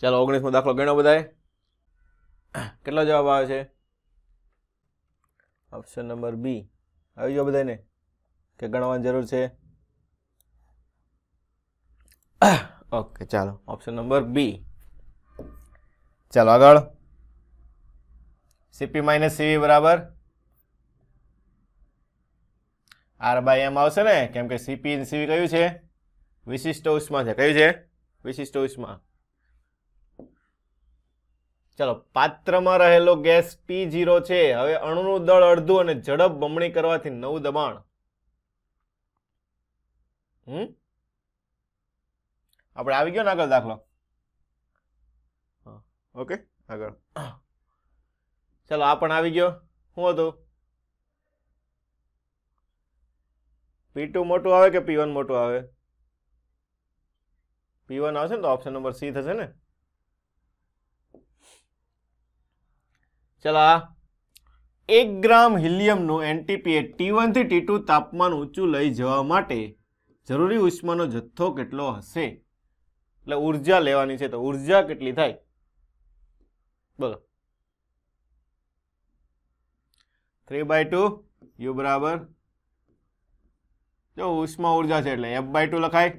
ચાલો ઓગણીસમો દાખલો ગણ્યો બધાએ કેટલો જવાબ આવે છે ઓપ્શન નંબર બી આવી ગયો બધાને કે ગણવાની જરૂર છે ઓકે ચાલો ઓપ્શન નંબર બી ચાલો આગળ સીપી માઇનસ સીવી બરાબર આર બાય એમ આવશે ને કેમ કે સીપી સીવી કયું છે વિશિષ્ટ ઉષ્મા છે કયું છે વિશિષ્ટ ઉષ્મા ચાલો પાત્રમાં રહેલો ગેસ પી જીરો છે હવે અણુનું દળ અડધું અને ઝડપ બમણી કરવાથી નવું દબાણ હમ આપણે આવી ગયો ને આગળ દાખલો ઓકે આગળ ચાલો આ પણ આવી ગયો શું હતું પી ટુ મોટું આવે કે પી વન મોટું આવે પી વન આવશે ને તો ઓપ્શન નંબર સી થશે ને ચાલો આ એક ગ્રામ હિલિયમનું એનટીપીએ ટી વનથી ટી ટુ તાપમાન ઊંચું લઈ જવા માટે જરૂરી ઉષ્માનો જથ્થો કેટલો હશે એટલે ઉર્જા લેવાની છે તો ઉર્જા કેટલી થાય બોલો થ્રી બાય ટુ યુ બરાબર જો ઉષ્મા ઉર્જા છે એટલે એફ બાય ટુ લખાય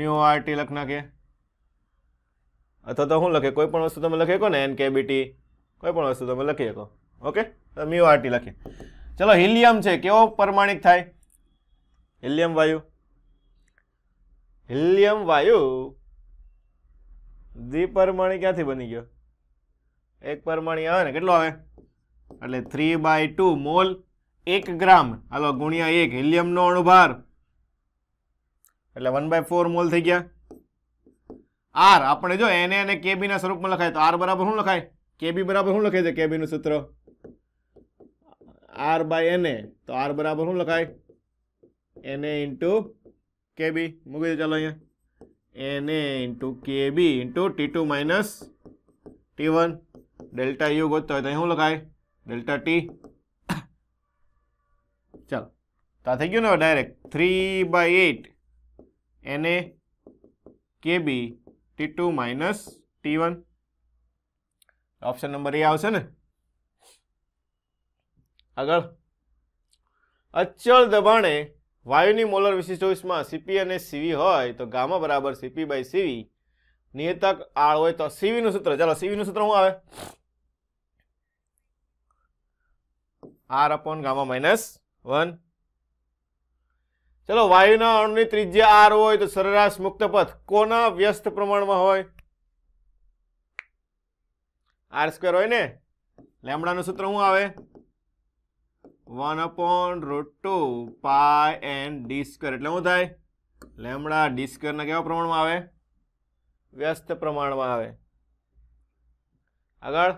મ્યુ આર ટી લખ નાખીએ અથવા તો શું લખે કોઈ પણ વસ્તુ તમે લખી શકો ને એન કેબીટી કોઈ પણ વસ્તુ તમે લખી શકો ઓકે મ્યુ આરટી લખી ચલો હિલિયમ છે કેવો પરમાણિક થાય હિલિયમ વાયુ હિલિયમ વાયુ દ્વિપરમાણી ક્યાંથી બની ગયો એક પરમાણી આવે ને કેટલો આવે એટલે થ્રી બાય ટુ મોલ એક ગ્રામ હાલો ગુણ્યા એક હિલિયમનો અણુભાર એટલે વન બાય ફોર મોલ થઈ ગયા આર આપણે જો એને અને કેબીના સ્વરૂપમાં લખાય તો આર બરાબર શું લખાય કેબી બરાબર શું લખાય છે કેબીનું સૂત્ર આર બાય એને તો આર બરાબર શું લખાય એને ઇન્ટુ કેબી મૂકી દે ચાલો અહીંયા એને into KB into T two minus T one delta U ગોતતા હોય તો અહીં શું લખાય ડેલ્ટા ટી ચાલો તો આ થઈ ગયું ને ડાયરેક્ટ થ્રી બાય એટ એને KB T two minus T one option number A આવશે ને આગળ અચળ દબાણે વાયુની મોલર વિશિષ્ટોષમાં સીપી અને સીવી હોય તો ગામા બરાબર સીપી બાય સીવી નિયતક આળ હોય તો સીવીનું સૂત્ર ચાલો સીવીનું સૂત્ર શું આવે R upon gamma minus one ચલો વાયુના અણુની ત્રિજ્યા આર હોય તો સરેરાશ મુક્ત પથ કોના વ્યસ્ત પ્રમાણમાં હોય આર સ્ક્વેર હોય ને લેમડાનું સૂત્ર શું આવે one upon root two pi N D square એટલે શું થાય લેમડા ડી સ્ક્વેરના કેવા પ્રમાણમાં આવે વ્યસ્ત પ્રમાણમાં આવે આગળ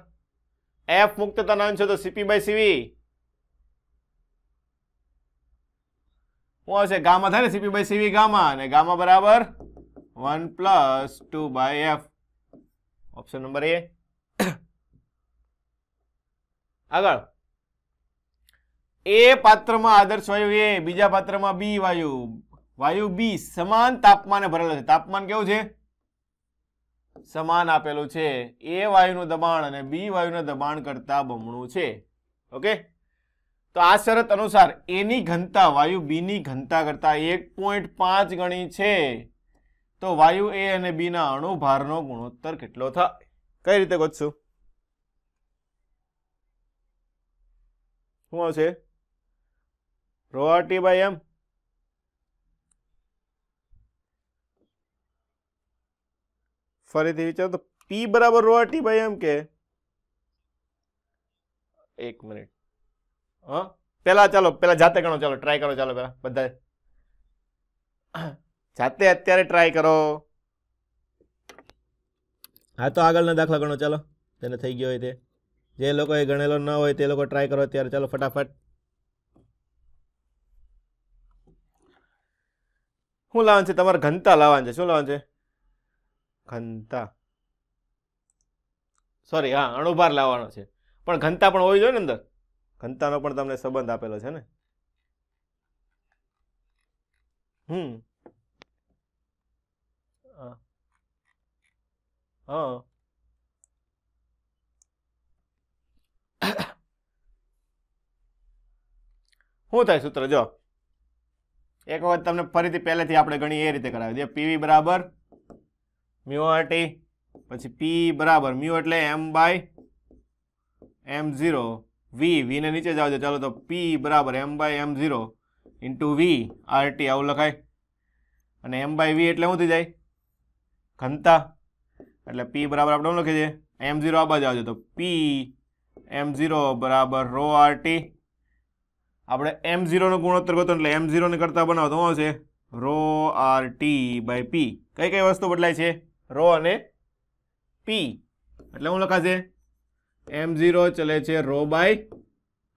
એફ મુક્ત તનાન છે તો સીપી બાય સીવી શું આવશે ગામા થાય ને સીપી બાય સીવી ગામા અને ગામા બરાબર one plus two by F option number A આગળ એ પાત્રમાં આદર્શ વાયુ એ બીજા પાત્રમાં બી વાયુ વાયુ બી સમાન તાપમાને ભરેલો છે તાપમાન કેવું છે સમાન આપેલું છે એ વાયુનું દબાણ અને બી વાયુનું દબાણ કરતા બમણું છે ઓકે તો આ શરત અનુસાર એની ઘનતા વાયુ બીની ઘનતા કરતાં એક પોઈન્ટ પાંચ ગણી છે તો વાયુ એ અને બીના અણુભારનો ગુણોત્તર કેટલો થાય કઈ રીતે ગોતશું શું આવશે રોઆરટી બાય એમ ફરીથી વિચારો તો પી બરાબર રોઆરટી બાય એમ કે એક મિનિટ હા પહેલા ચાલો પહેલા જાતે ગણો ચાલો ટ્રાય કરો ચાલો પહેલા બધા જાતે અત્યારે ટ્રાય કરો હા તો આગળના દાખલા ગણો ચાલો તેને થઈ ગયો હોય તે જે લોકોએ ગણેલો ન હોય તે લોકો ટ્રાય કરો અત્યારે ચાલો ફટાફટ શું લાવવાનું છે તમારે ઘનતા લાવવાનું છે શું લાવવાનું છે ઘનતા સોરી હા અણુભાર લાવવાનો છે પણ ઘનતા પણ હોવી જોઈએ ને અંદર ઘનતાનો પણ તમને સંબંધ આપેલો છે ને હમ હા શું થાય સૂત્ર જો એક વખત તમને ફરીથી પહેલેથી આપણે ગણી એ રીતે કરાવી દઈએ પીવી બરાબર મ્યુ આરટી પછી પી બરાબર મ્યુ એટલે એમ બાય એમ ઝીરો વી વીને નીચે જાવ છે ચાલો તો પી બરાબર M by M zero into V RT આવું લખાય અને એમ બાય વી એટલે શું થઈ જાય ઘનતા એટલે પી બરાબર આપણે લખીએ છીએ એમ ઝીરો આ બાજુ આવજો તો પી એમ ઝીરો બરાબર રો આર ટી આપણે એમ ઝીરોનો ગુણોત્તર ગોતો એટલે એમ ઝીરોને કરતાં બનાવો તો આવશે rho R T by P કઈ કઈ વસ્તુ બદલાય છે રો અને પી એટલે શું લખાશે એમ ઝીરો ચલે છે રો બાય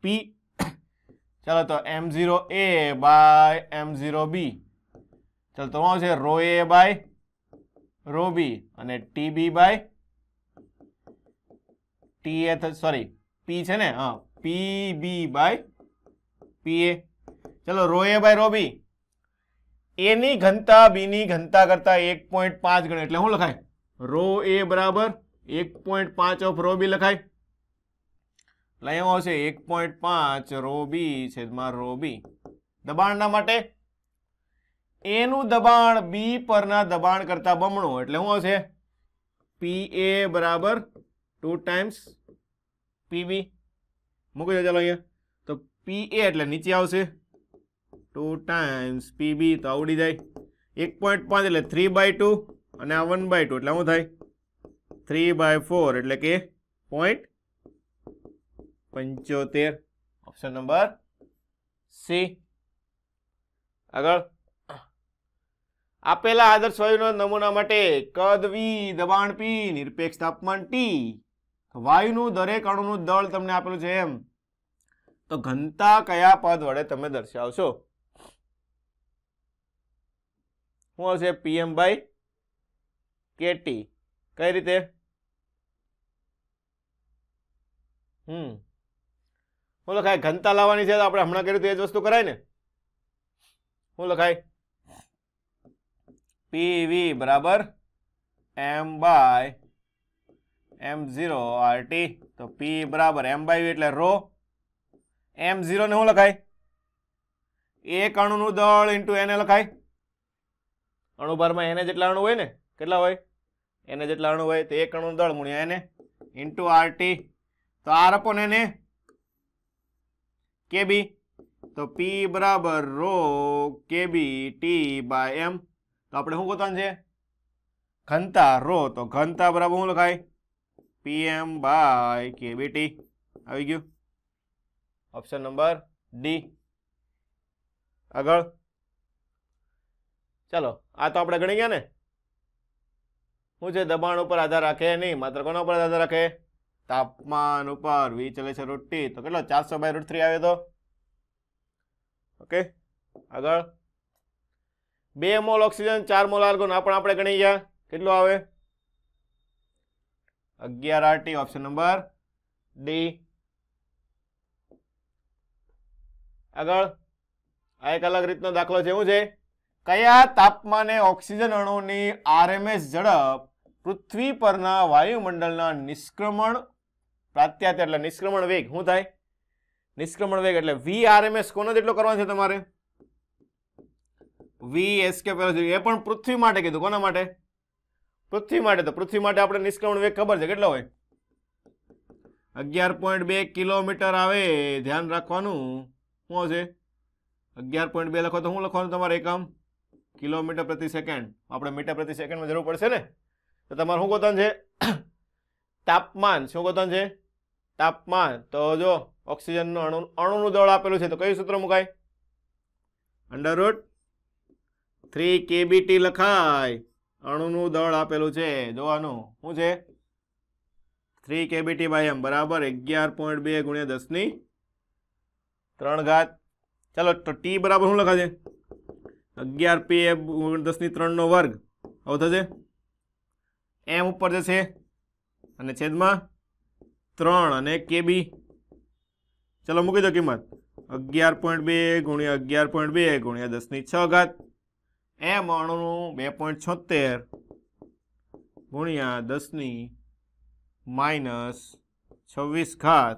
પી ચાલો તો M zero A by M zero B ચાલો તો શું છે rho A by rho B અને T B by T A sorry P છે ને હા P B by P A ચલો rho A by rho B એની ઘનતા બીની ઘનતા કરતા એક પોઈન્ટ પાંચ ગણે એટલે શું લખાય રો એ બરાબર એક પોઈન્ટ પાંચ ઓફ રો બી લખાય એટલે અહીંયા આવશે એક પોઈન્ટ પાંચ રોબી બી છેદમાં રો બી દબાણના માટે એનું દબાણ બી પરના દબાણ કરતાં બમણું એટલે શું આવશે પી એ બરાબર ટુ ટાઈમ્સ પીબી મૂકી દે ચાલો અહીંયા તો પી એ એટલે નીચે આવશે ટુ ટાઈમ્સ પીબી તો આવડી જાય એક પોઈન્ટ પાંચ એટલે થ્રી બાય ટુ અને આ વન બાય ટુ એટલે શું થાય થ્રી બાય ફોર એટલે કે પોઈન્ટ પંચોતેર ઓપ્શન નંબર સી આગળ આપેલા આદર્શ વાયુના નમૂના માટે કદ વી દબાણ પી નિરપેક્ષ તાપમાન ટી વાયુનું દરેક અણુનું દળ તમને આપેલું છે એમ તો ઘનતા કયા પદ વડે તમે દર્શાવશો શું આવશે પીએમ બાય કેટી કઈ રીતે હમ શું લખાય ઘનતા લાવવાની છે તો આપણે હમણાં કર્યું તો એ જ વસ્તુ કરાય ને શું લખાય પીવી બરાબર M by M zero RT તો પી બરાબર એમ બાય એટલે રો એમ ઝીરો ને શું લખાય એક અણુનું દળ ઇન્ટુ એને લખાય અણુભારમાં એને જેટલા અણુ હોય ને કેટલા હોય એને જેટલા અણુ હોય તો એક અણુનું દળ ગુણ્યા એને ઇન્ટુ આરટી તો આર અપોન એને કેબી તો પી બરાબર rho KB T by M તો આપણે શું ગોતવાનું છે ઘનતા રો તો ઘનતા બરાબર શું લખાય પીએમ બાય કેબી ટી આવી ગયું ઓપ્શન નંબર ડી આગળ ચાલો આ તો આપણે ગણી ગયા ને શું છે દબાણ ઉપર આધાર રાખે નહીં માત્ર કોના ઉપર આધાર રાખે તાપમાન ઉપર વી ચલે છે રોટી તો કેટલો ચારસો બાય રૂટ થ્રી આવે તો ઓકે આગળ બે મોલ ઓક્સિજન ચાર મોલ આર્ગોન આ પણ આપણે ગણી ગયા કેટલો આવે અગિયાર આરટી ઓપ્શન નંબર ડી આગળ આ એક અલગ રીતનો દાખલો છે એવું છે કયા તાપમાને ઓક્સિજન અણુની આરએમએસ ઝડપ પૃથ્વી પરના વાયુમંડળના નિષ્ક્રમણ પ્રાત્યાત એટલે નિષ્ક્રમણ વેગ શું થાય નિષ્ક્રમણ વેગ એટલે વી આરએમએસ કોનો જેટલો કરવાનો છે તમારે વી એસકે પેલો એ પણ પૃથ્વી માટે કીધું કોના માટે પૃથ્વી માટે તો પૃથ્વી માટે આપણે નિષ્ક્રમણ વેગ ખબર છે કેટલો હોય અગિયાર પોઈન્ટ બે કિલોમીટર આવે ધ્યાન રાખવાનું શું આવશે અગિયાર પોઈન્ટ બે લખો તો શું લખવાનું તમારે એકમ કિલોમીટર પ્રતિ સેકન્ડ આપણે મીટર પ્રતિ સેકન્ડમાં જરૂર પડશે ને તો તમારું શું ગોતન છે તાપમાન શું ગોતન છે તાપમાન તો જો ઓક્સિજનનું અણુ અણુનું દળ આપેલું છે તો કયું સૂત્ર મુકાય રૂટ થ્રી કેબીટી લખાય અણુનું દળ આપેલું છે જોવાનું શું છે થ્રી કેબીટી બાય એમ બરાબર અગિયાર પોઈન્ટ બે ગુણ્યા દસની ત્રણ ઘાત ચાલો તો ટી બરાબર શું લખાશે અગિયાર પી એ દસની ત્રણનો વર્ગ આવું થશે એમ ઉપર જશે અને છેદમાં ત્રણ અને કેબી ચલો મૂકી દો કિંમત અગિયાર પોઈન્ટ બે ગુણ્યા અગિયાર પોઈન્ટ બે ગુણ્યા દસની છ ઘાત એમ અણુનું બે પોઈન્ટ છોતેર ગુણ્યા દસની માઇનસ છવ્વીસ ઘાત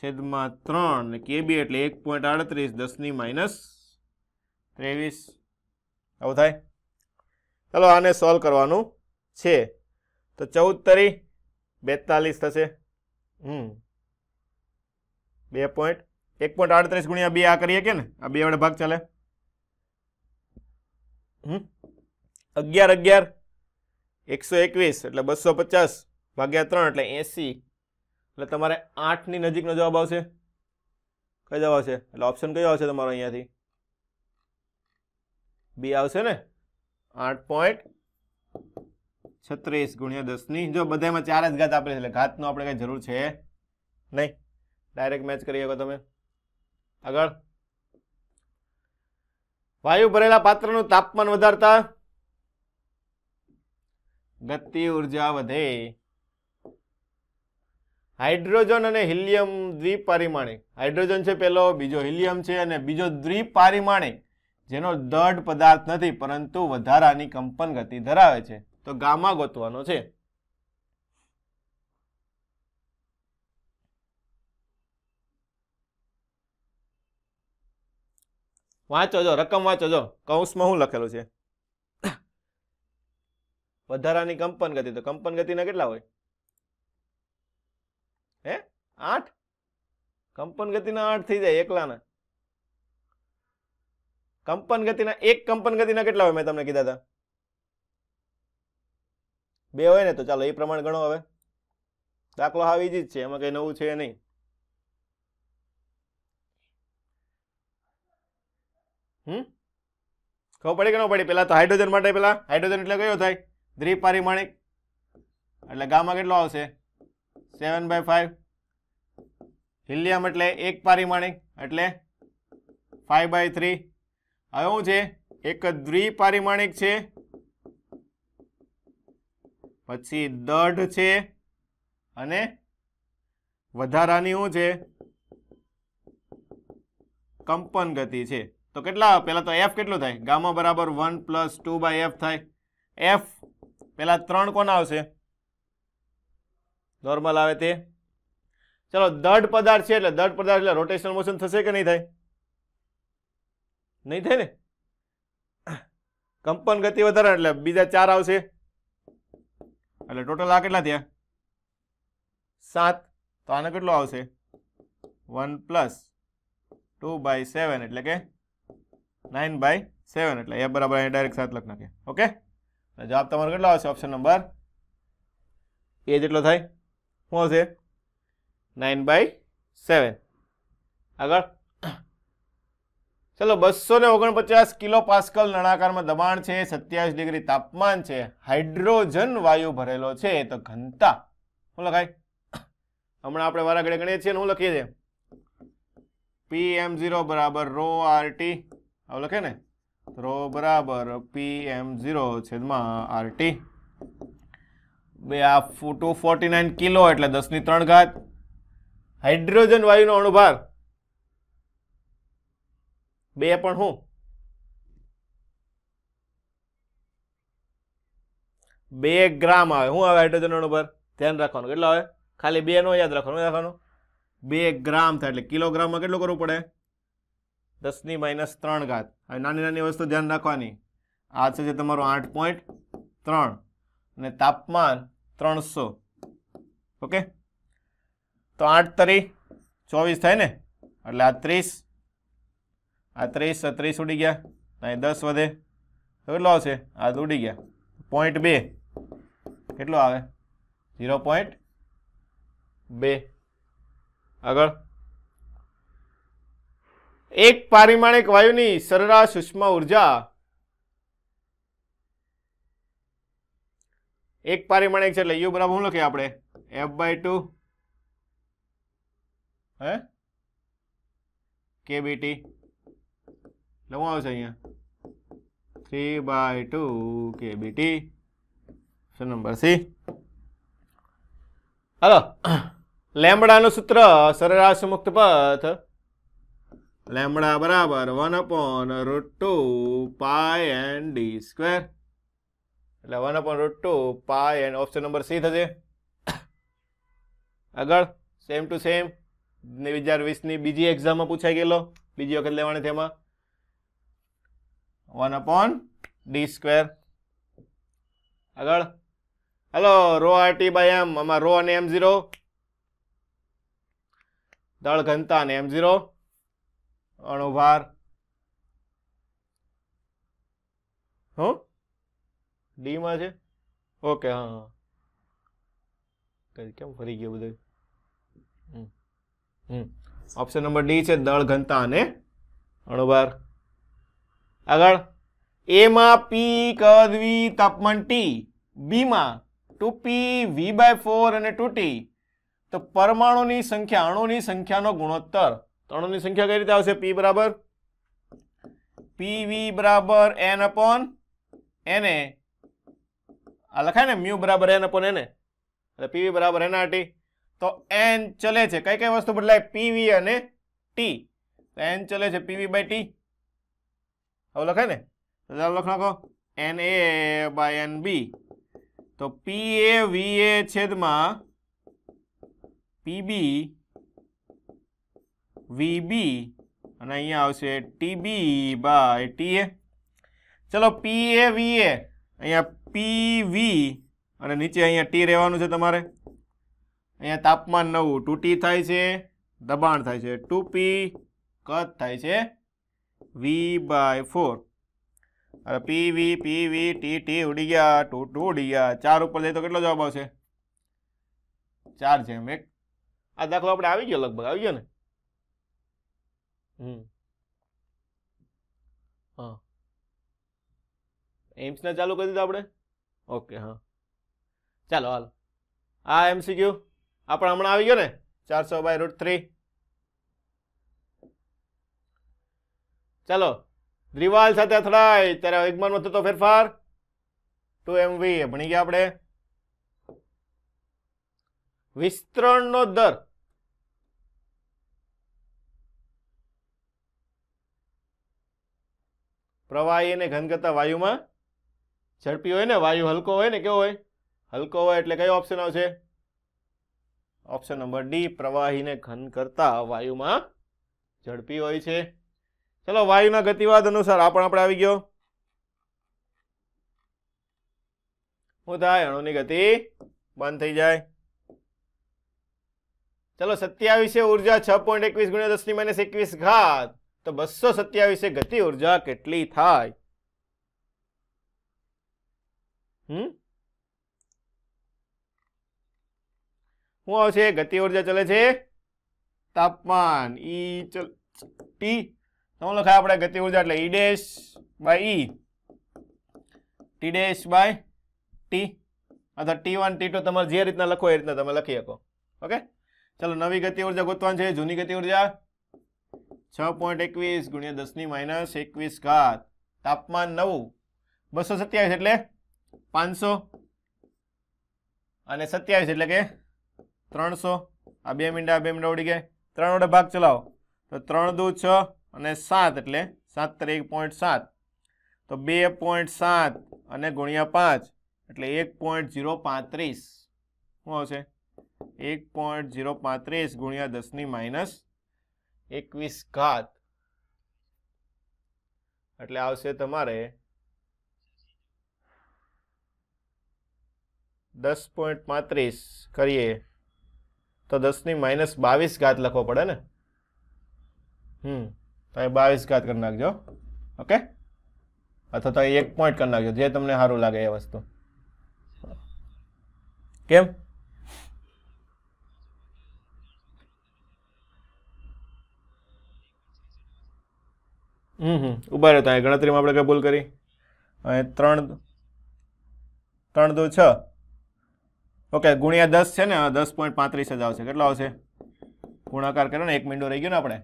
છેદમાં ત્રણ કેબી એટલે એક પોઈન્ટ આડત્રીસ દસની માઇનસ ત્રેવીસ આવું થાય ચલો આને સોલ્વ કરવાનું છે તો ચૌદ તરી બેતાલીસ થશે હમ બે પોઈન્ટ એક પોઈન્ટ આડત્રીસ ગુણ્યા બે આ કરીએ કે ને આ બે વડે ભાગ ચાલે હમ અગિયાર અગિયાર એકસો એકવીસ એટલે બસો પચાસ ભાગ્યા ત્રણ એટલે એસી એટલે તમારે આઠની નજીકનો જવાબ આવશે કયો જવાબ આવશે એટલે ઓપ્શન કયો આવશે તમારો અહીંયાથી બી આવશે ને આઠ પોઈન્ટ છત્રીસ ગુણ્યા દસની જો બધામાં ચાર જ ઘાત આપેલી છે એટલે ઘાતનો આપણે કંઈ જરૂર છે નહીં ડાયરેક્ટ મેચ કરી શકો તમે આગળ વાયુ ભરેલા પાત્રનું તાપમાન વધારતા ગતિ ઉર્જા વધે હાઇડ્રોજન અને હિલિયમ દ્વિપારિમાણિક હાઇડ્રોજન છે પેલો બીજો હિલિયમ છે અને બીજો દ્વિપારિમાણિક જેનો દઢ પદાર્થ નથી પરંતુ વધારાની કંપન ગતિ ધરાવે છે તો ગામા ગોતવાનો છે વાંચો જો રકમ વાંચો જો કૌંસમાં શું લખેલું છે વધારાની કંપન ગતિ તો કંપન ગતિના કેટલા હોય હે આઠ કંપન ગતિ ના આઠ થઈ જાય એકલાના કંપન ગતિના એક કંપન ગતિના કેટલા હોય મેં તમને કીધા હતા બે હોય ને તો ચાલો એ પ્રમાણ ગણો હવે દાખલો હાવ ઇઝી જ છે એમાં કંઈ નવું છે નહીં હમ ખબર પડી કે ન પડી પેલા તો હાઇડ્રોજન માટે પેલા હાઇડ્રોજન એટલે કયો થાય દ્વિપારિમાણિક એટલે ગામાં કેટલો આવશે સેવન બાય ફાઈવ હિલિયમ એટલે એક પારિમાણિક એટલે ફાઈવ બાય થ્રી હવે શું છે એક દ્વિપારિમાણિક છે પછી દઢ છે અને વધારાની શું છે કંપન ગતિ છે તો કેટલા પહેલાં તો એફ કેટલું થાય ગામા બરાબર one plus two by F થાય એફ પહેલાં ત્રણ કોણ આવશે નોર્મલ આવે તે ચલો દઢ પદાર્થ છે એટલે દઢ પદાર્થ એટલે રોટેશનલ મોશન થશે કે નહીં થાય નહીં થાય ને કંપન ગતિ વધારે એટલે બીજા ચાર આવશે એટલે ટોટલ આ કેટલા થાય 7 તો આનો કેટલો આવશે 1 + 2 / 7 એટલે કે 9 / 7 એટલે a = આ ડાયરેક્ટ 7 લખી નાખે ઓકે જવાબ તમારો કેટલો આવશે ઓપ્શન નંબર એ જેટલો થાય હો છે 9 / 7 અગર ચલો બસો ને ઓગણપચાસ કિલો પાસ્કલ નળાકારમાં દબાણ છે સત્યાવીસ ડિગ્રી તાપમાન છે હાઇડ્રોજન વાયુ ભરેલો છે તો ઘનતા શું લખાય હમણાં આપણે વારા ગણીએ છીએ હું લખીએ છીએ પી એમ ઝીરો બરાબર રો આરટી આવું લખે ને રો બરાબર પી એમ ઝીરો છેદમાં આરટી બે આ ટુ ફોર્ટી નાઇન કિલો એટલે દસની ત્રણ ઘાત હાઇડ્રોજન વાયુનો અણુભાર બે પણ શું બે ગ્રામ આવે શું આવે હાઇડ્રોજન અણુ પર ધ્યાન રાખવાનું કેટલો આવે ખાલી બે નો યાદ રાખવાનું રાખવાનું બે ગ્રામ થાય એટલે કિલોગ્રામમાં કેટલું કરવું પડે દસની માઇનસ ત્રણ ઘાત હવે નાની નાની વસ્તુ ધ્યાન રાખવાની આ છે જે તમારું આઠ પોઈન્ટ ત્રણ અને તાપમાન ત્રણસો ઓકે તો આઠ તરી ચોવીસ થાય ને એટલે આ ત્રીસ આ ત્રીસ સત્રીસ ઉડી ગયા અહીં દસ વધે તો કેટલો આવશે આ તો ઉડી ગયા પોઈન્ટ બે કેટલો આવે ઝીરો પોઈન્ટ બે આગળ એક પારિમાણિક વાયુની સરેરાશ ઉષ્મા ઉર્જા એક પારિમાણિક છે એટલે યુ બરાબર શું લખીએ આપણે એફ બાય ટુ હે કેબીટી લખવામાં આવશે અહીંયા three by two K BT option number C હલો લેમડાનું સૂત્ર સરેરાશ મુક્ત પથ લેમડા બરાબર one upon root two pi and D square એટલે one upon root two pi and option number C થશે આગળ સેમ ટુ સેમ બે હજાર વીસની બીજી એક્ઝામમાં પૂછાઈ ગયેલો બીજી વખત લેવાની તેમાં વન અપોન ડી સ્ક્વેર આગળ હલો રો આરટી બાય એમ આમાં રો અને એમ ઝીરો દળ ઘનતા અને એમ ઝીરો અણુભાર હું ડીમાં છે ઓકે હા હા કેમ ફરી ગયું બધું ઓપ્શન નંબર ડી છે દળ ઘનતા અને અણુભાર આગળ એમાં પી કદ વી તાપમાન ટી બીમાં two P V by four અને ટુ ટી તો પરમાણુની સંખ્યા અણુની સંખ્યાનો ગુણોત્તર અણુની સંખ્યા કઈ રીતે આવશે પી બરાબર પીવી બરાબર એન અપોન એને આ લખાય ને મ્યુ બરાબર એન અપોન એને એટલે પીવી બરાબર એના ટી તો એન ચલે છે કઈ કઈ વસ્તુ બદલાય પીવી અને ટી તો એન ચલે છે પીવી બાય ટી હવે લખાય ને તો ચાલો લખ નાખો n A by n B તો પી એ વી એ છેદમાં પીબી વીબી અને અહીંયા આવશે ટીબી બાય ટી એ ચલો પી એ વી એ અહીંયા પી વી અને નીચે અહીંયા ટી રહેવાનું છે તમારે અહીંયા તાપમાન નવું ટૂટી થાય છે દબાણ થાય છે ટુ પી કદ થાય છે વી બાય ફોર અરે પી વી પી વી ટી ઉડી ગયા ટુ ટુ ઉડી ગયા ચાર ઉપર જાય તો કેટલો જવાબ આવશે ચાર છે એમ એક આ દાખલો આપણે આવી ગયો લગભગ આવી ગયો ને હમ હા એમ્સને ચાલુ કરી દીધું આપણે ઓકે હા ચાલો હાલ આ એમસીક્યુ આપણે હમણાં આવી ગયો ને ચારસો બાય રૂટ થ્રી ચાલો દ્રિવાલ સાથે અથડાય ત્યારે એકમાનમાં થતો ફેરફાર ટુ એમ વી ભણી ગયા આપણે વિસ્તરણનો દર પ્રવાહી અને ઘન કરતા વાયુમાં ઝડપી હોય ને વાયુ હલકો હોય ને કેવો હોય હલકો હોય એટલે કયો ઓપ્શન આવશે ઓપ્શન નંબર ડી પ્રવાહીને ઘન કરતા વાયુમાં ઝડપી હોય છે ચલો વાયુના ગતિવાદ અનુસાર આ પણ આપણે આવી ગયો શું થાય અણુની ગતિ બંધ થઈ જાય ચલો સત્યાવીસ ઉર્જા છ પોઈન્ટ એકવીસ ગુણ્યા દસની માઇનસ એકવીસ ઘાત તો બસો સત્યાવીસે ગતિ ઉર્જા કેટલી થાય હમ શું આવશે ગતિ ઉર્જા ચલે છે તાપમાન ઈ ટી તો લખાય આપણે ગતિ ઉર્જા એટલે E dash by E T dash by T અથવા ટી વન ટી ટુ તમારે જે રીતના લખો એ રીતના તમે લખી શકો ઓકે ચલો નવી ગતિ ઉર્જા ગોતવાની છે જૂની ગતિ ઉર્જા છ પોઈન્ટ એકવીસ ગુણ્યા દસની માઇનસ એકવીસ ઘાત તાપમાન નવું બસો સત્યાવીસ એટલે પાંચસો અને સત્યાવીસ એટલે કે ત્રણસો આ બે મિનિટ બે મિનિટ ઉડી ગયા ત્રણ વડે ભાગ ચલાવો તો ત્રણ દૂ છ અને સાત એટલે સાત ત્રેક પોઈન્ટ સાત તો બે પોઈન્ટ સાત અને ગુણ્યા પાંચ એટલે એક પોઈન્ટ ઝીરો પાંત્રીસ શું આવશે એક પોઈન્ટ ઝીરો પાંત્રીસ ગુણ્યા દસની માઇનસ એકવીસ ઘાત એટલે આવશે તમારે દસ પોઈન્ટ પાંત્રીસ કરીએ તો દસની માઇનસ બાવીસ ઘાત લખવો પડે ને હમ તો અહીં બાવીસ ઘાત કરી નાખજો ઓકે અથવા તો એક પોઈન્ટ કરી નાખજો જે તમને સારું લાગે એ વસ્તુ કેમ હમ હમ ઉભા રહ્યો તો અહીં ગણતરીમાં આપણે કઈ કરી અહીં ત્રણ ત્રણ દો છ ઓકે ગુણ્યા દસ છે ને દસ પોઈન્ટ પાંત્રીસ જ આવશે કેટલો આવશે ગુણાકાર કર્યો ને એક મિન્ડો રહી ગયો ને આપણે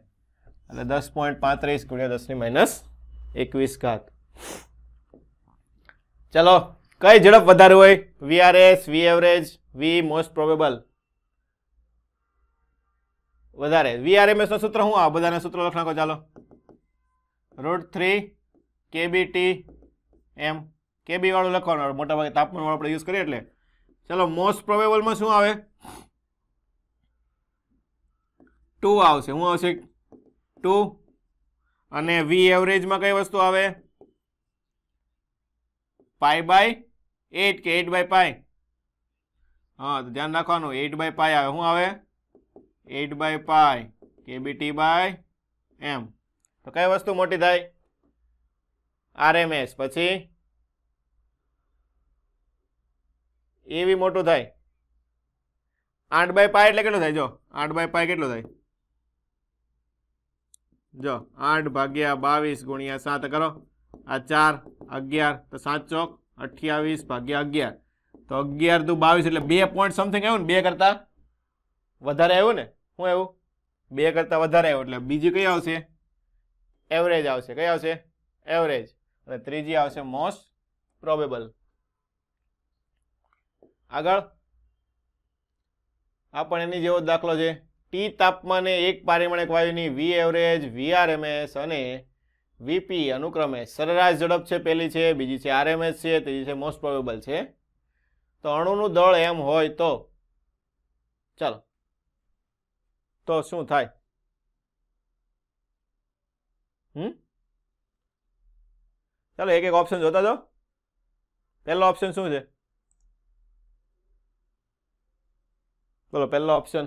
એટલે દસ પોઈન્ટ પાંત્રીસ ગુણ્યા દસની માઇનસ એકવીસ ઘાત ચલો કઈ ઝડપ વધારે હોય VRS V average V most probable વધારે નું સૂત્ર હું આ બધાના સૂત્રો લખ નાખો ચાલો રૂટ થ્રી કેબીટી એમ કેબી વાળું લખવાનું મોટાભાગે તાપમાન વાળું આપણે યુઝ કરીએ એટલે ચલો મોસ્ટ પ્રોબેબલમાં શું આવે ટુ આવશે હું આવશે ટુ અને વી એવરેજમાં કઈ વસ્તુ આવે પાય બાય એટ કે એટ બાય પાય હા તો ધ્યાન રાખવાનું એટ બાય પાય આવે શું આવે eight by pi KBT by M તો કઈ વસ્તુ મોટી થાય આરએમએસ પછી એવી મોટું થાય આઠ બાય પાય એટલે કેટલું થાય જો આઠ બાય પાય કેટલું થાય જો આઠ ભાગ્યા બાવીસ ગુણ્યા સાત કરો આ ચાર અગિયાર તો સાત ચોક અઠ્યાવીસ ભાગ્યા અગિયાર તો અગિયાર દુ બાવીસ એટલે બે પોઈન્ટ સમથિંગ આવ્યું ને બે કરતાં વધારે આવ્યું ને શું આવ્યું બે કરતાં વધારે આવ્યું એટલે બીજી કઈ આવશે એવરેજ આવશે કઈ આવશે એવરેજ અને ત્રીજી આવશે મોસ્ટ પ્રોબેબલ આગળ આ પણ એની જેવો દાખલો છે ટી તાપમાને એક પારિમાણિક વાયુની વી એવરેજ વીઆરએમએસ અને વીપી અનુક્રમે સરેરાશ ઝડપ છે પહેલી છે બીજી છે આરએમએસ છે ત્રીજી છે મોસ્ટ પ્રોબેબલ છે તો અણુનું દળ એમ હોય તો ચાલો તો શું થાય હમ ચાલો એક એક ઓપ્શન જોતા જો પહેલો ઓપ્શન શું છે બોલો પહેલો ઓપ્શન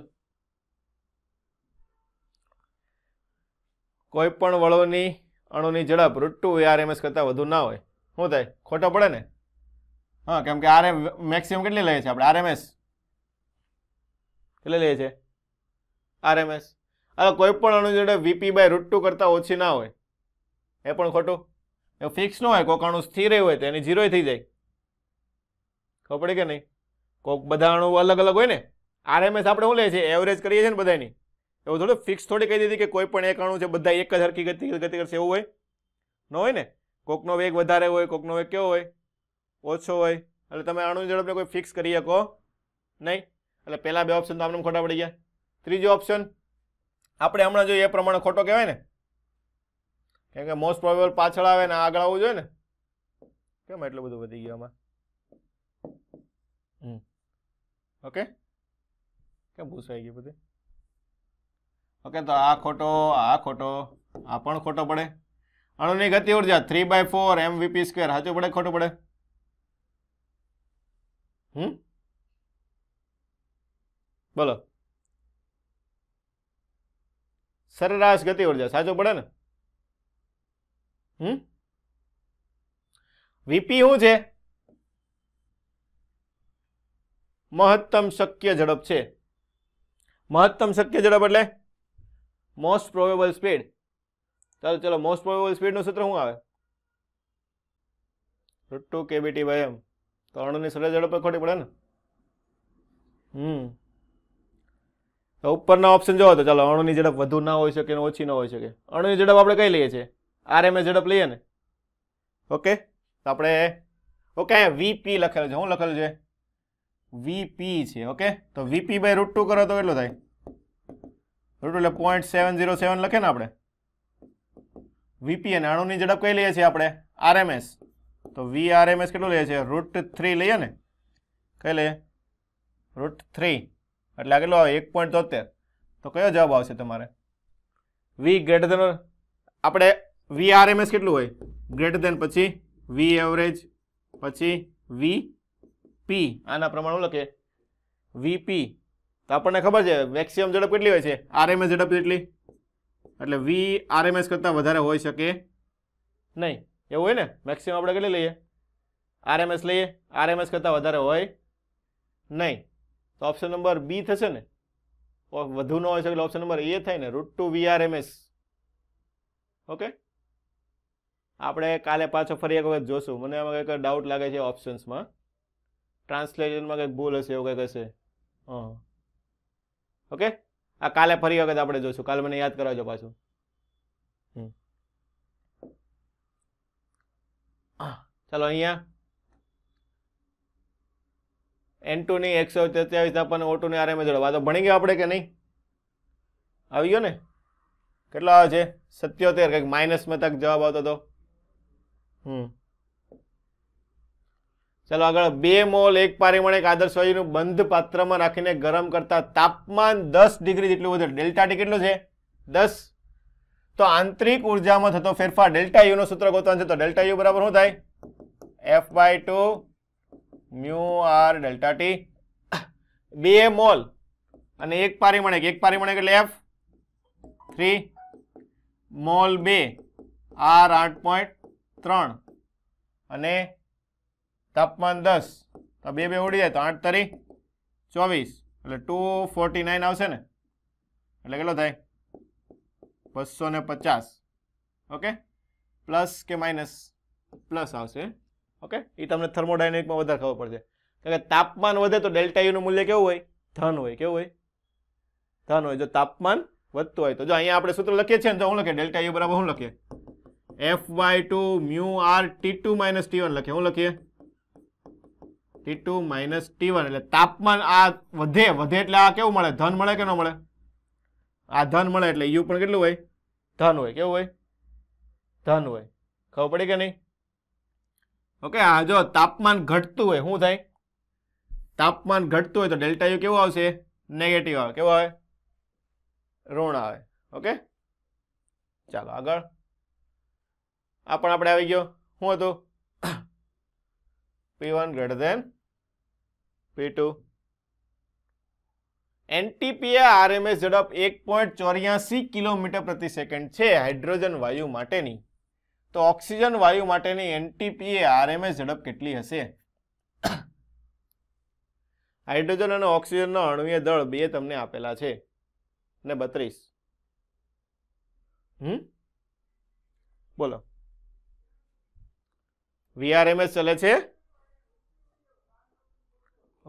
કોઈપણ વળોની અણુની ઝડપ રૂટ ટુ એઆરએમએસ કરતાં વધુ ના હોય શું થાય ખોટો પડે ને હા કેમ કે આરએમ મેક્સિમમ કેટલી લઈએ છીએ આપણે આરએમએસ કેટલી લઈએ છીએ આરએમએસ અરે કોઈપણ અણુ ઝડપ વીપી બાય રૂટ કરતાં ઓછી ના હોય એ પણ ખોટું એ ફિક્સ ન હોય કોઈક અણુ સ્થિર હોય તો એની ઝીરો થઈ જાય ખબર પડે કે નહીં કોઈક બધા અણુ અલગ અલગ હોય ને આરએમએસ આપણે શું લઈએ છીએ એવરેજ કરીએ છીએ ને બધાની એવું થોડું ફિક્સ થોડી કહી દીધી કે કોઈ પણ એક અણુ છે બધા એક જ હરખી ગતિ ગતિ કરશે એવું હોય ન હોય ને કોકનો વેગ વધારે હોય કોકનો વેગ કેવો હોય ઓછો હોય એટલે તમે અણુની ઝડપને કોઈ ફિક્સ કરી શકો નહીં એટલે પહેલાં બે ઓપ્શન તો આપણે ખોટા પડી ગયા ત્રીજો ઓપ્શન આપણે હમણાં જોઈએ એ પ્રમાણે ખોટો કહેવાય ને કેમ કે મોસ્ટ પ્રોબેબલ પાછળ આવે ને આગળ આવવું જોઈએ ને કેમ એટલું બધું વધી ગયું આમાં ઓકે કેમ ભૂસાઈ ગયું બધું ઓકે તો આ ખોટો આ ખોટો આ પણ ખોટો પડે અણુની ગતિ ઉર્જા three by four M VP square સાચું પડે ખોટું પડે હમ બોલો સરેરાશ ગતિ ઉર્જા સાચું પડે ને હમ વીપી શું છે મહત્તમ શક્ય ઝડપ છે મહત્તમ શક્ય ઝડપ એટલે મોસ્ટ પ્રોબેબલ સ્પીડ ચાલો ચલો મોસ્ટ પ્રોબેબલ સ્પીડનું સૂત્ર શું આવે root two KBT by M તો અણુની સરળ ઝડપ ખોટી પડે ને હમ તો ઉપરના ઓપ્શન જોવો તો ચાલો અણુની ઝડપ વધુ ના હોઈ શકે ઓછી ન હોઈ શકે અણુની ઝડપ આપણે કઈ લઈએ છીએ આર આરએમએ ઝડપ લઈએ ને ઓકે આપણે ઓકે વીપી લખેલું છે શું લખેલું છે વીપી છે ઓકે તો વીપી બાય રૂટ ટુ કરો તો કેટલું થાય બરાબર એટલે પોઈન્ટ સેવન ઝીરો સેવન લખે ને આપણે વીપી અને અણુની ઝડપ કઈ લઈએ છીએ આપણે આરએમએસ તો વી આરએમએસ કેટલું લઈએ છીએ રૂટ થ્રી લઈએ ને કઈ લઈએ રૂટ થ્રી એટલે આ કેટલું આવે એક પોઈન્ટ તોતેર તો કયો જવાબ આવશે તમારે વી ગ્રેટર દેન આપણે વી આરએમએસ કેટલું હોય ગ્રેટર દેન પછી વી એવરેજ પછી વી પી આના પ્રમાણે લખે વીપી તો આપણને ખબર છે મેક્સિમમ ઝડપ કેટલી હોય છે આરએમએસ ઝડપ જેટલી એટલે વી આરએમએસ કરતાં વધારે હોઈ શકે નહીં એવું હોય ને મેક્સિમમ આપણે કેટલી લઈએ આરએમએસ લઈએ આરએમએસ કરતાં વધારે હોય નહીં તો ઓપ્શન નંબર બી થશે ને વધુ ન હોય શકે ઓપ્શન નંબર એ થાય ને root two V RMS okay આપણે કાલે પાછો ફરી એક વખત જોશું મને એમાં કંઈક ડાઉટ લાગે છે ઓપ્શન્સમાં ટ્રાન્સલેશનમાં કંઈક ભૂલ હશે એવું કંઈક હશે હા ઓકે આ કાલે ફરી વખત આપણે જોશું કાલે મને યાદ કરાવજો પાછું ચાલો અહીંયા એન ટુની એકસો તેત્યાવીસ આપણને ઓટુની ની આરએમ જોડવા તો ભણી ગયા આપણે કે નહીં આવી ગયો ને કેટલો આવે છે સત્યોતેર કંઈક માઇનસમાં તક જવાબ આવતો હતો હમ ચાલો આગળ બે મોલ એક પારિમાણિક આદર્શ વાયુનું બંધ પાત્રમાં રાખીને ગરમ કરતા તાપમાન દસ ડિગ્રી જેટલું વધે ડેલ્ટા ટી કેટલું છે દસ તો આંતરિક ઉર્જામાં થતો ફેરફાર ડેલ્ટા યુનું સૂત્ર ગોતવાનું છે તો ડેલ્ટા યુ બરાબર શું થાય F by two mu R delta T બે મોલ અને એક પારિમાણિક એક પારિમાણિક એટલે એફ થ્રી મોલ બે આર આઠ પોઈન્ટ ત્રણ અને તાપમાન દસ તો બે બે ઉડી જાય તો આઠ તરી ચોવીસ એટલે ટુ ફોર્ટી નાઇન આવશે ને એટલે કેટલો થાય બસો ને પચાસ ઓકે પ્લસ કે માઇનસ પ્લસ આવશે ઓકે એ તમને થર્મોડાયનેમિકમાં વધારે ખબર પડશે કારણ કે તાપમાન વધે તો ડેલ્ટા યુનું મૂલ્ય કેવું હોય ધન હોય કેવું હોય ધન હોય જો તાપમાન વધતું હોય તો જો અહીંયા આપણે સૂત્ર લખીએ છીએ ને તો હું લખીએ ડેલ્ટા યુ બરાબર હું લખીએ F by two mu R T two minus T one લખીએ શું લખીએ T two minus T one એટલે તાપમાન આ વધે વધે એટલે આ કેવું મળે ધન મળે કે ન મળે આ ધન મળે એટલે યુ પણ કેટલું હોય ધન હોય કેવું હોય ધન હોય ખબર પડી કે નહીં ઓકે આ જો તાપમાન ઘટતું હોય શું થાય તાપમાન ઘટતું હોય તો ડેલ્ટા યુ કેવું આવશે નેગેટિવ આવે કેવું આવે ઋણ આવે ઓકે ચાલો આગળ આ પણ આપણે આવી ગયો શું હતું P one greater than P2 NTPA RMS ઝડપ એક પોઈન્ટ ચોર્યાસી કિલોમીટર પ્રતિ સેકન્ડ છે હાઇડ્રોજન વાયુ માટેની તો ઓક્સિજન વાયુ માટેની એનટીપીએ આરએમએસ ઝડપ કેટલી હશે હાઇડ્રોજન અને ઓક્સિજનનો અણુય દળ બે તમને આપેલા છે ને બત્રીસ હમ બોલો વીઆરએમએસ ચલે છે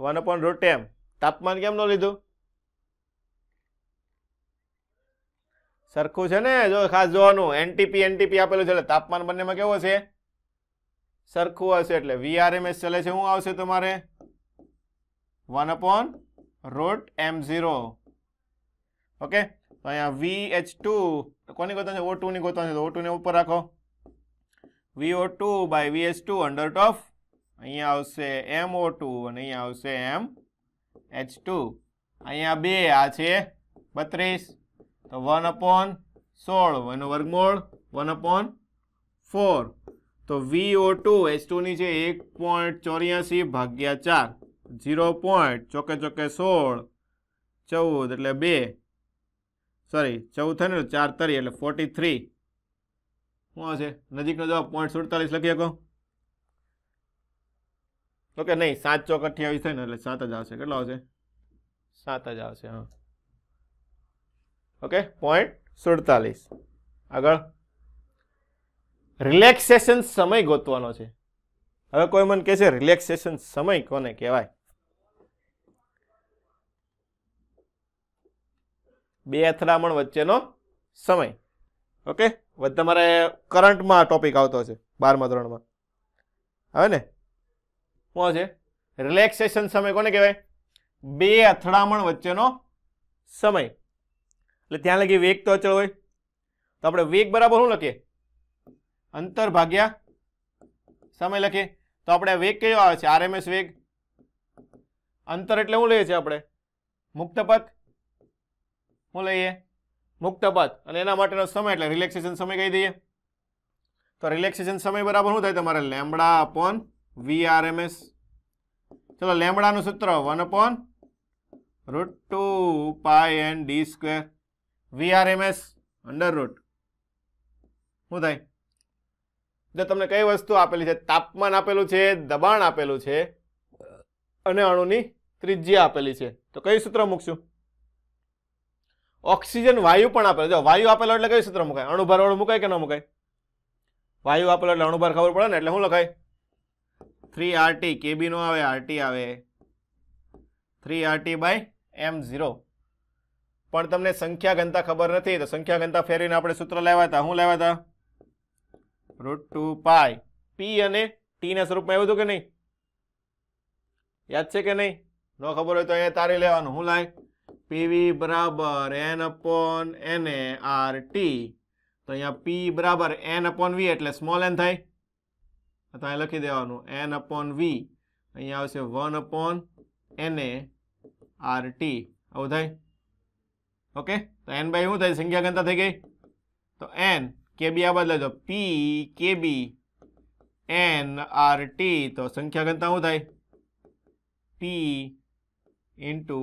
વન અપોન રૂટ એમ તાપમાન કેમ ન લીધું સરખું છે ને જો ખાસ જોવાનું એનટીપી એનટીપી આપેલું છે એટલે તાપમાન બંનેમાં કેવું હશે સરખું હશે એટલે વીઆરએમએસ ચાલે છે શું આવશે તમારે one upon root M zero okay તો અહીંયા વી એચ ટુ કોની ગોતા છે ઓ ટુની ગોતા છે તો ઓ ટુને ઉપર રાખો V O two by V H two under ટોફ અહીંયા આવશે એમ ઓ ટુ અને અહીંયા આવશે એમ એચ ટુ અહીંયા બે આ છે બત્રીસ તો વન અપોન સોળ એનો વર્ગમોળ વન અપોન ફોર તો વી ઓ ટુ એચ ટુની છે એક પોઈન્ટ ચોર્યાસી ભાગ્યા ચાર ઝીરો પોઈન્ટ ચોકે ચોકે સોળ ચૌદ એટલે બે સોરી ચૌદ થાય ને ચાર તરી એટલે ફોર્ટી થ્રી શું છે નજીકનો જવાબ પોઈન્ટ સુડતાલીસ લખી શકો તો કે નહીં સાત ચોક અઠ્યાવીસ થાય ને એટલે સાત જ આવશે કેટલો આવશે સાત જ આવશે હા ઓકે પોઈન્ટ સુડતાલીસ આગળ રિલેક્સેશન સમય ગોતવાનો છે હવે કોઈ મને કે છે રિલેક્સેશન સમય કોને કહેવાય બે અથડામણ વચ્ચેનો સમય ઓકે તમારે કરંટમાં ટોપિક આવતો છે બારમા ધોરણમાં હવે ને શું છે રિલેક્સેશન સમય કોને કહેવાય બે અથડામણ વચ્ચેનો સમય એટલે ત્યાં લગી વેગ તો અચળ હોય તો આપણે વેગ બરાબર શું લખીએ અંતર ભાગ્યા સમય લખીએ તો આપણે વેગ કયો આવે છે આરએમએસ વેગ અંતર એટલે શું લઈએ છીએ આપણે મુક્તપથ શું લઈએ મુક્તપથ અને એના માટેનો સમય એટલે રિલેક્સેશન સમય કહી દઈએ તો રિલેક્સેશન સમય બરાબર શું થાય તમારે લેમડા અપોન વી આરએમએસ ચલો લેમડાનું સૂત્ર one upon root two pi N D square V RMS under root શું થાય એટલે તમને કઈ વસ્તુ આપેલી છે તાપમાન આપેલું છે દબાણ આપેલું છે અને અણુની ત્રિજ્યા આપેલી છે તો કયું સૂત્ર મૂકશું ઓક્સિજન વાયુ પણ આપેલો જો વાયુ આપેલો એટલે કયું સૂત્ર મુકાય અણુભાર મુકાય કે ન મુકાય વાયુ આપેલો એટલે અણુભર ખબર પડે ને એટલે શું લખાય થ્રી આરટી કેબીનો આવે આરટી આવે three RT by M zero પણ તમને સંખ્યા ઘનતા ખબર નથી તો સંખ્યા ઘનતા ફેરીને આપણે સૂત્ર લાવ્યા હતા શું લેવા હતા રૂટ ટુ પાય પી અને ટીના સ્વરૂપમાં એવું હતું કે નહીં યાદ છે કે નહીં ન ખબર હોય તો અહીંયા તારી લેવાનું શું લાય પીવી બરાબર N upon N A R T તો અહીંયા પી બરાબર એન અપોન વી એટલે સ્મોલ એન થાય તો અહીં લખી દેવાનું એન અપોન વી અહીંયા આવશે one upon N A R T આવું થાય ઓકે તો એન બાય શું થાય સંખ્યા ગણતા થઈ ગઈ તો એન કે બી આ બદલાજો પી કે બી એન આર ટી તો સંખ્યા ગણતા શું થાય પી ઇન્ટુ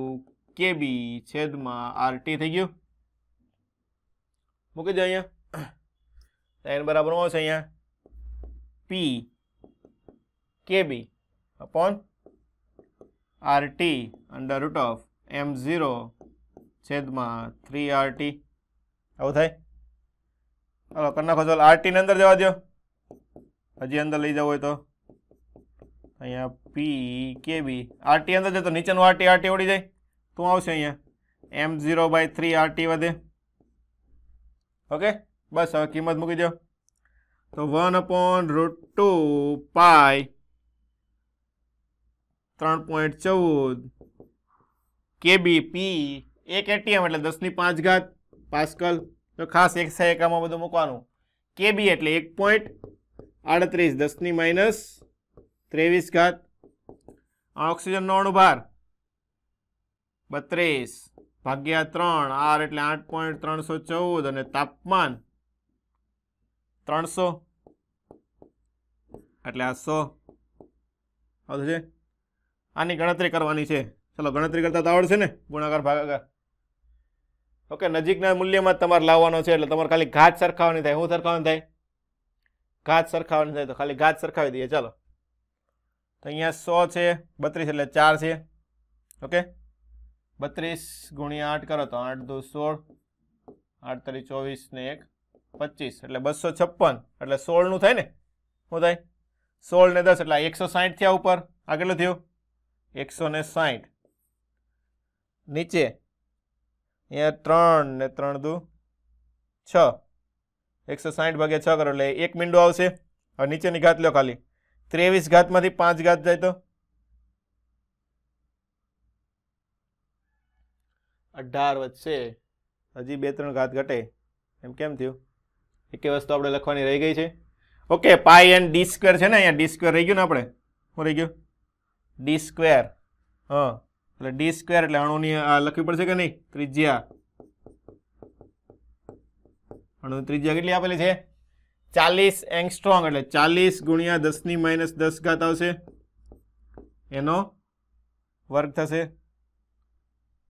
કે બી છેદમાં આર ટી થઈ ગયું મૂકી દો અહીંયા એન બરાબર શું છે અહીંયા P kb upon rt under root of m0 / 3rt આવું થાય હાલો કણખા ખજો rt ની અંદર જવા દો અજી અંદર લઈ જાવ તો અહીંયા pkb rt ની અંદર દે તો નીચેનું rt rt ઉડી જાય તો આવશે અહીંયા m0 / 3rt વડે ઓકે બસ હવે કિંમત મૂકી દો તો 1 / √2 π ત્રણ પોઈન્ટ ચૌદ કેબીપી એક એટીએમ એટલે દસની પાંચ ઘાત પાસ્કલ તો ખાસ એક સહાયકામાં બધું મૂકવાનું કેબી એટલે એક પોઈન્ટ આડત્રીસ દસની માઇનસ ત્રેવીસ ઘાત ઓક્સિજનનો અણુભાર બત્રીસ ભાગ્યા ત્રણ આર એટલે આઠ પોઈન્ટ ત્રણસો ચૌદ અને તાપમાન ત્રણસો એટલે આ સો આવું છે આની ગણતરી કરવાની છે ચલો ગણતરી કરતા તો આવડશે ને ગુણાકાર ભાગાકાર ઓકે નજીકના મૂલ્યમાં તમારે લાવવાનો છે એટલે તમારે ખાલી ઘાત સરખાવાની થાય શું સરખાવાની થાય ઘાત સરખાવાની થાય તો ખાલી ઘાત સરખાવી દઈએ ચાલો તો અહીંયા સો છે બત્રીસ એટલે ચાર છે ઓકે બત્રીસ ગુણ્યા આઠ કરો તો આઠ દો સોળ આઠ તરી ચોવીસ ને એક પચીસ એટલે બસો છપ્પન એટલે સોળનું થાય ને શું થાય સોળ ને દસ એટલે એકસો સાહીઠ થયા ઉપર આ કેટલું થયું એકસો ને સાઠ નીચે અહીંયા ત્રણ ને ત્રણ દુ છ એકસો સાઠ ભાગ્યા છ કરો એટલે એક મીંડો આવશે હવે નીચેની ઘાત લો ખાલી ત્રેવીસ ઘાતમાંથી પાંચ ઘાત જાય તો અઢાર વધશે હજી બે ત્રણ ઘાત ઘટે એમ કેમ થયું એક વસ્તુ આપણે લખવાની રહી ગઈ છે okay pi and D square છે ને અહીંયા ડી સ્ક્વેર રહી ગયું ને આપણે શું રહી ગયું ડી સ્ક્વેર હા એટલે ડી સ્ક્વેર એટલે અણુની આ લખવી પડશે કે નહીં ત્રિજ્યા અણુની ત્રિજ્યા કેટલી આપેલી છે ચાલીસ એંગ સ્ટ્રોંગ એટલે ચાલીસ ગુણ્યા દસની માઇનસ દસ ઘાત આવશે એનો વર્ગ થશે